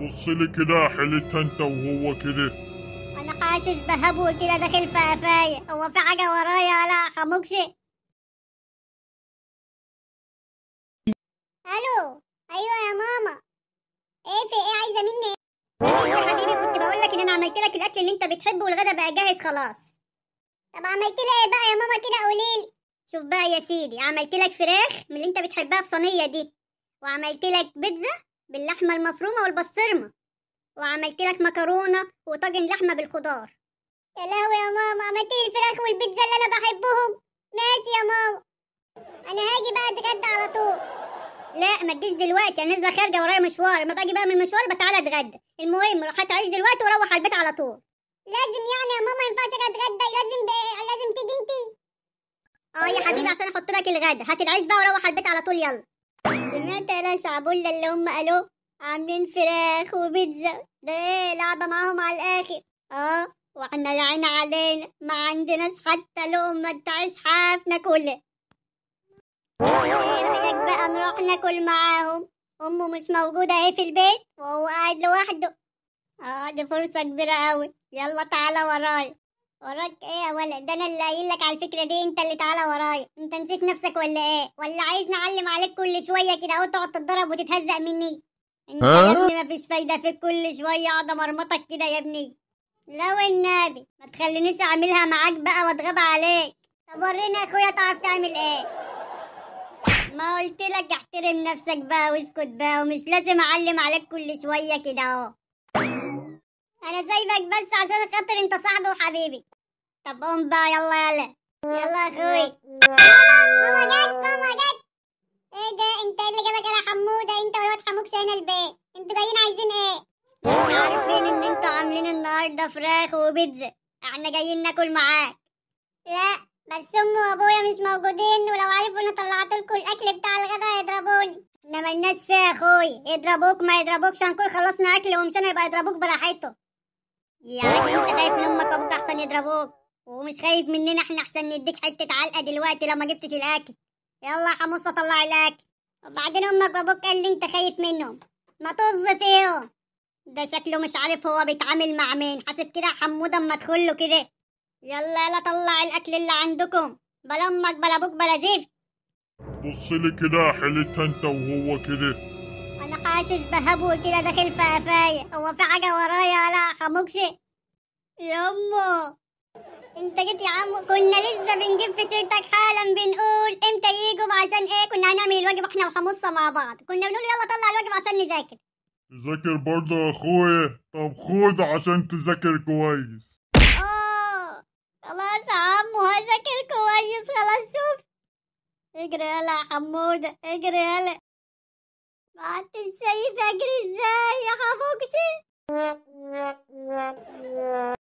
بص لي كده حلتها انت وهو كده انا حاسس بهبو كده داخل في قفايا هو في حاجه ورايا على خموكش الو ايوه يا ماما ايه في ايه عايزه مني ايه يا حبيبي كنت بقول لك ان انا عملت لك الاكل اللي انت بتحبه والغدا بقى جاهز خلاص طب عملت لي ايه بقى يا ماما كده قولي لي شوف بقى يا سيدي عملت لك فراخ من اللي انت بتحبها في صينيه دي وعملت لك بيتزا باللحمة المفرومة والبسطرمة وعملت لك مكرونة وطاجن لحمة بالخضار يا لهوي يا ماما عملت لي الفراخ والبيتزا اللي أنا بحبهم ماشي يا ماما أنا هاجي بقى أتغدى على طول لا ما تجيش دلوقتي انا نازله خارجه ورايا مشوار ما باجي بقى من المشوار بتعالى اتغدى المهم روح هتعيش دلوقتي واروح على البيت على طول لازم يعني يا ماما ما ينفعش اتغدى لازم لازم تيجي انتي اه يا حبيبي عشان احط لك الغدا هات العيش بقى وروح على البيت على طول يلا سمعت يا شعبولة اللي هم قالوه عاملين فراخ وبيتزا ده ايه لعبة معاهم على الآخر اه واحنا يا عيني علينا ما عندناش حتى لقمة تعيش حافنا كلها ايه رأيك بقى نروح ناكل معاهم أمه مش موجودة ايه في البيت وهو قاعد لوحده اه دي فرصة كبيرة أوي يلا تعالى ورايا وراك ايه يا ولد ده انا اللي قايل لك على الفكره دي انت اللي تعالى ورايا انت نسيت نفسك ولا ايه ولا عايز نعلم عليك كل شويه كده اهو تقعد تتضرب وتتهزق مني انت يا ابني مفيش فايده فيك كل شويه اقعد امرمطك كده يا ابني لو النبي ما تخلينيش اعملها معاك بقى واتغاب عليك طب وريني يا اخويا تعرف تعمل ايه ما قلت لك احترم نفسك بقى واسكت بقى ومش لازم اعلم عليك كل شويه كده اهو انا سايبك بس عشان خاطر انت صاحبي وحبيبي طب قوم بقى يلا يلا يلا يا اخوي ماما جت ماما جت ايه ده انت إيه اللي جابك يا حموده انت والواد حموك شاينا البيت انتوا جايين عايزين ايه احنا عارفين ان انتوا عاملين النهارده فراخ وبيتزا احنا جايين ناكل معاك لا بس امي وابويا مش موجودين ولو عرفوا اني طلعت لكم الاكل بتاع الغدا هيضربوني احنا ملناش فيها يا اخوي يضربوك ما يضربوكش هنكون خلصنا اكل ومش هيبقى يضربوك براحته يعني انت خايف من امك وابوك احسن يضربوك ومش خايف مننا احنا احسن نديك حته علقه دلوقتي لو ما جبتش الاكل يلا يا حموصه طلع الاكل وبعدين امك وابوك قال لي انت خايف منهم ما طز فيهم ده شكله مش عارف هو بيتعامل مع مين حاسب كده حموده اما ادخله كده يلا يلا طلع الاكل اللي عندكم بلا امك بلا ابوك بلا زفت لي كده حلت انت وهو كده انا حاسس بهبو كده داخل في قفايا هو في حاجه ورايا لا حموكش يما انت جيت يا عم كنا لسه بنجيب في سيرتك حالا بنقول امتى يجوا عشان ايه كنا هنعمل الواجب احنا وحمصه مع بعض كنا بنقول يلا طلع الواجب عشان نذاكر ذاكر برضه يا اخويا طب خد عشان تذاكر كويس اه خلاص يا عم هذاكر كويس خلاص شوف اجري يلا يا حموده اجري يلا ما عدتش شايف اجري ازاي يا حبوكشي